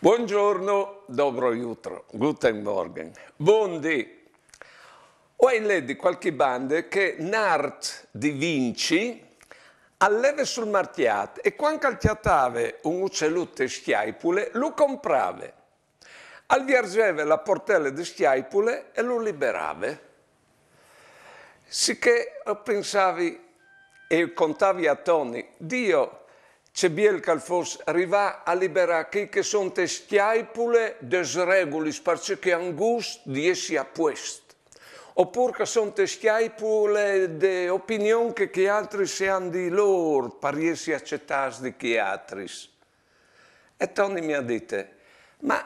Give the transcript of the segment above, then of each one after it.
Buongiorno, dobro jutro, guten morgen, buon dì. Ho di qualche bande che Nart di Vinci alleve sul martiat e quando calciatave un uccellute schiaipule lo comprave. Al viargeve la portella di schiaipule e lo liberave. Sicché eh, pensavi e contavi a Tony, Dio që bjelë fosse arriva a liberare chi che sono të stjaipule des regulis parce che angust diesia puest. Oppure che sono të stjaipule de opinion che chi altri se han di lor pariesi accetas di chi altri. E Tony mi ha detto, ma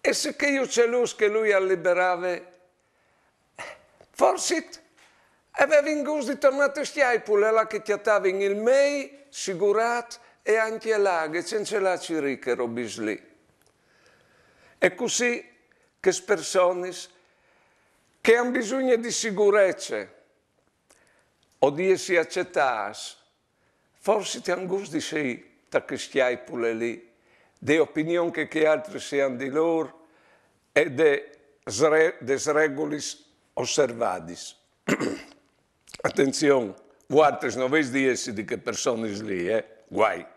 e se che io c'è lui che lui ha liberato, forse aveva in gusto di tornare a Stiaipule, là che ti attava in il mei, sicurato, e anche là che c'è ce l'ha ci ricchero bislì. È così che persone che hanno bisogno di sicurezza o di essere accettate, forse ti angustia di sì, da cristiani pure lì, di opinione che, che altri siano di loro e di sregoli osservati. Attenzione, voi altri non vedi di essere di che persone lì, eh? guai.